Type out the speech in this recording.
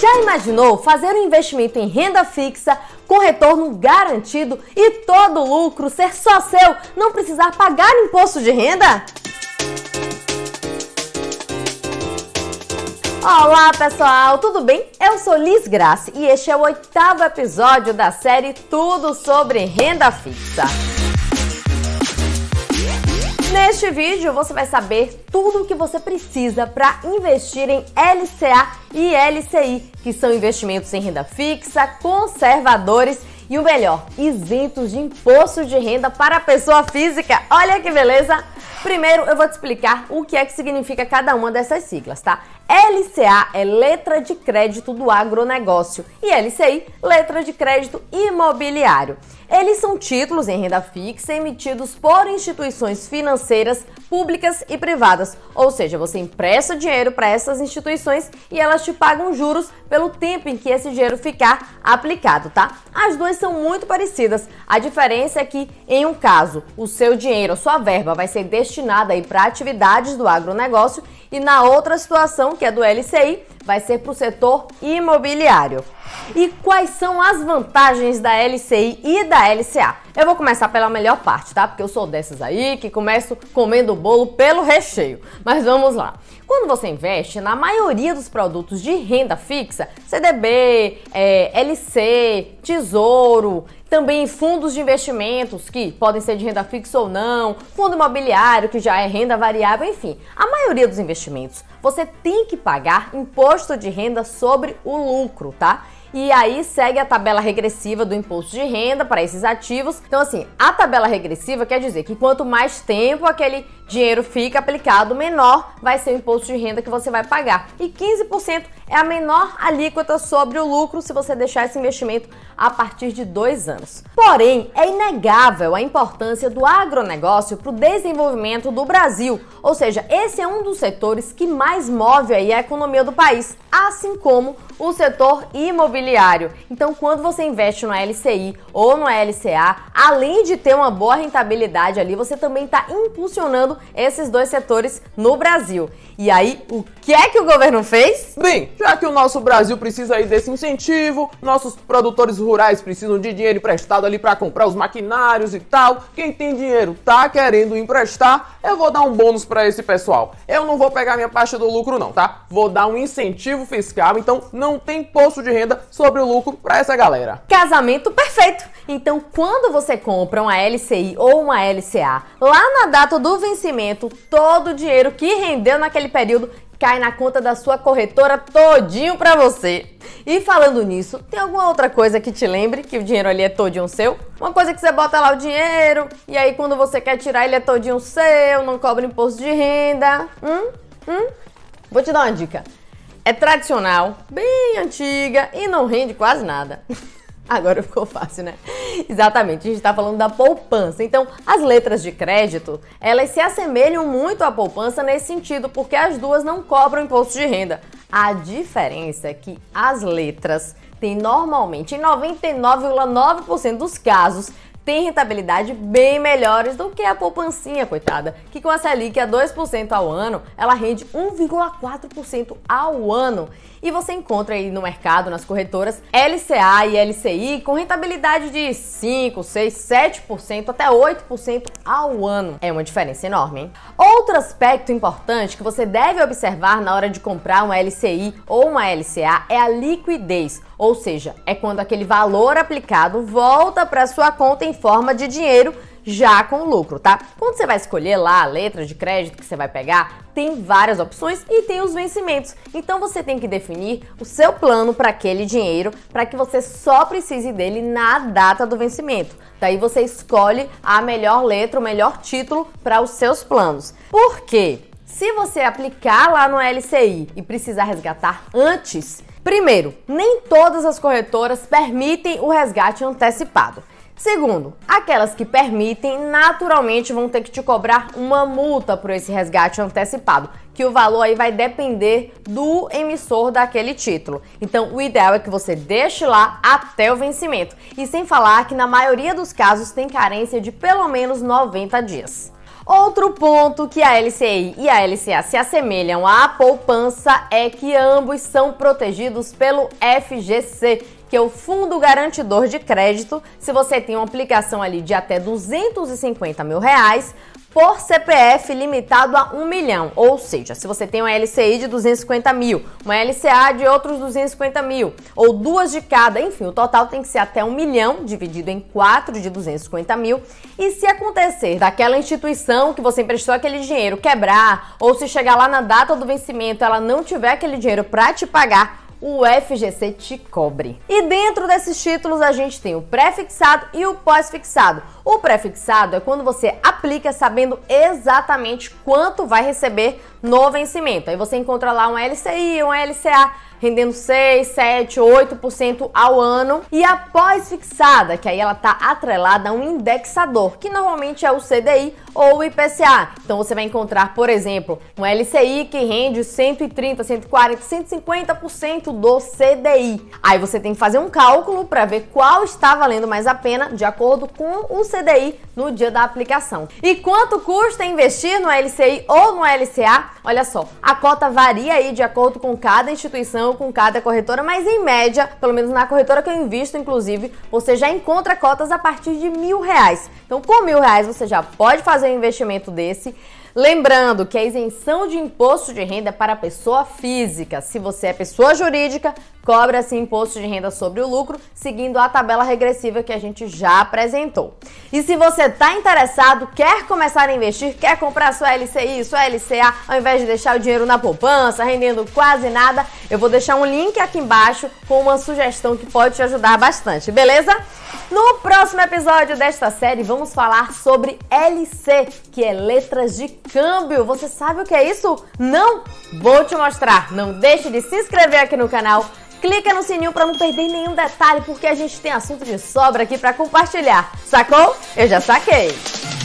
Já imaginou fazer um investimento em renda fixa com retorno garantido e todo o lucro ser só seu, não precisar pagar imposto de renda? Olá pessoal, tudo bem? Eu sou Liz Grace e este é o oitavo episódio da série Tudo sobre Renda Fixa. Neste vídeo você vai saber tudo o que você precisa para investir em LCA e LCI, que são investimentos em renda fixa, conservadores e o melhor, isentos de imposto de renda para a pessoa física. Olha que beleza! Primeiro eu vou te explicar o que é que significa cada uma dessas siglas, tá? LCA é letra de crédito do agronegócio e LCI, letra de crédito imobiliário. Eles são títulos em renda fixa emitidos por instituições financeiras públicas e privadas, ou seja, você empresta dinheiro para essas instituições e elas te pagam juros pelo tempo em que esse dinheiro ficar aplicado, tá? As duas são muito parecidas. A diferença é que, em um caso, o seu dinheiro, a sua verba vai ser destinada aí para atividades do agronegócio e na outra situação que é do LCI, vai ser para o setor imobiliário. E quais são as vantagens da LCI e da LCA? Eu vou começar pela melhor parte, tá? Porque eu sou dessas aí que começo comendo o bolo pelo recheio. Mas vamos lá. Quando você investe, na maioria dos produtos de renda fixa, CDB, é, LC, Tesouro, também fundos de investimentos que podem ser de renda fixa ou não, fundo imobiliário que já é renda variável, enfim, a maioria dos investimentos você tem que pagar imposto de renda sobre o lucro, tá? E aí segue a tabela regressiva do imposto de renda para esses ativos. Então, assim, a tabela regressiva quer dizer que quanto mais tempo aquele dinheiro fica aplicado, menor vai ser o imposto de renda que você vai pagar. E 15% é a menor alíquota sobre o lucro se você deixar esse investimento a partir de dois anos. Porém, é inegável a importância do agronegócio para o desenvolvimento do Brasil, ou seja, esse é um dos setores que mais move aí a economia do país, assim como o setor imobiliário. Então, quando você investe no LCI ou no LCA, além de ter uma boa rentabilidade ali, você também está impulsionando esses dois setores no Brasil. E aí, o que é que o governo fez? Bem, já que o nosso Brasil precisa aí desse incentivo, nossos produtores rurais precisam de dinheiro emprestado ali para comprar os maquinários e tal. Quem tem dinheiro tá querendo emprestar, eu vou dar um bônus para esse pessoal. Eu não vou pegar minha parte do lucro não, tá? Vou dar um incentivo fiscal, então não tem imposto de renda sobre o lucro para essa galera. Casamento perfeito. Então, quando você compra uma LCI ou uma LCA, lá na data do vencimento vencimento, todo o dinheiro que rendeu naquele período cai na conta da sua corretora todinho para você. E falando nisso, tem alguma outra coisa que te lembre que o dinheiro ali é todinho seu? Uma coisa que você bota lá o dinheiro e aí quando você quer tirar ele é todinho seu, não cobra imposto de renda. Hum? Hum? Vou te dar uma dica. É tradicional, bem antiga e não rende quase nada. Agora ficou fácil, né? Exatamente, a gente está falando da poupança. Então, as letras de crédito, elas se assemelham muito à poupança nesse sentido, porque as duas não cobram imposto de renda. A diferença é que as letras têm normalmente, em 99,9% dos casos, tem rentabilidade bem melhores do que a poupancinha, coitada, que com a Selic a 2% ao ano, ela rende 1,4% ao ano e você encontra aí no mercado, nas corretoras, LCA e LCI com rentabilidade de 5, 6, 7% até 8% ao ano. É uma diferença enorme, hein? Outro aspecto importante que você deve observar na hora de comprar uma LCI ou uma LCA é a liquidez, ou seja, é quando aquele valor aplicado volta para sua conta em forma de dinheiro já com lucro, tá? Quando você vai escolher lá a letra de crédito que você vai pegar, tem várias opções e tem os vencimentos. Então você tem que definir o seu plano para aquele dinheiro, para que você só precise dele na data do vencimento. Daí você escolhe a melhor letra, o melhor título para os seus planos. Por quê? Se você aplicar lá no LCI e precisar resgatar antes, primeiro, nem todas as corretoras permitem o resgate antecipado. Segundo, aquelas que permitem naturalmente vão ter que te cobrar uma multa por esse resgate antecipado, que o valor aí vai depender do emissor daquele título. Então, o ideal é que você deixe lá até o vencimento. E sem falar que na maioria dos casos tem carência de pelo menos 90 dias. Outro ponto que a LCI e a LCA se assemelham à poupança é que ambos são protegidos pelo FGC, que é o Fundo Garantidor de Crédito, se você tem uma aplicação ali de até 250 mil reais, por CPF limitado a 1 milhão, ou seja, se você tem uma LCI de 250 mil, uma LCA de outros 250 mil, ou duas de cada, enfim, o total tem que ser até 1 milhão, dividido em 4 de 250 mil, e se acontecer daquela instituição que você emprestou aquele dinheiro quebrar, ou se chegar lá na data do vencimento ela não tiver aquele dinheiro para te pagar, o FGC te cobre. E dentro desses títulos a gente tem o pré-fixado e o pós-fixado. O prefixado é quando você aplica sabendo exatamente quanto vai receber no vencimento. Aí você encontra lá um LCI, um LCA, rendendo 6, 7, 8% ao ano. E a pós-fixada, que aí ela está atrelada a um indexador, que normalmente é o CDI ou o IPCA. Então você vai encontrar, por exemplo, um LCI que rende 130, 140, 150% do CDI. Aí você tem que fazer um cálculo para ver qual está valendo mais a pena de acordo com o CDI no dia da aplicação. E quanto custa investir no LCI ou no LCA? Olha só, a cota varia aí de acordo com cada instituição, com cada corretora, mas em média, pelo menos na corretora que eu invisto, inclusive, você já encontra cotas a partir de mil reais. Então, com mil reais você já pode fazer um investimento desse. Lembrando que a isenção de imposto de renda é para pessoa física, se você é pessoa jurídica, cobra-se imposto de renda sobre o lucro, seguindo a tabela regressiva que a gente já apresentou. E se você está interessado, quer começar a investir, quer comprar sua LCI, sua LCA, ao invés de deixar o dinheiro na poupança, rendendo quase nada, eu vou deixar um link aqui embaixo com uma sugestão que pode te ajudar bastante, beleza? No próximo episódio desta série, vamos falar sobre LC, que é letras de câmbio. Você sabe o que é isso? Não? Vou te mostrar. Não deixe de se inscrever aqui no canal clica no sininho para não perder nenhum detalhe, porque a gente tem assunto de sobra aqui para compartilhar. Sacou? Eu já saquei.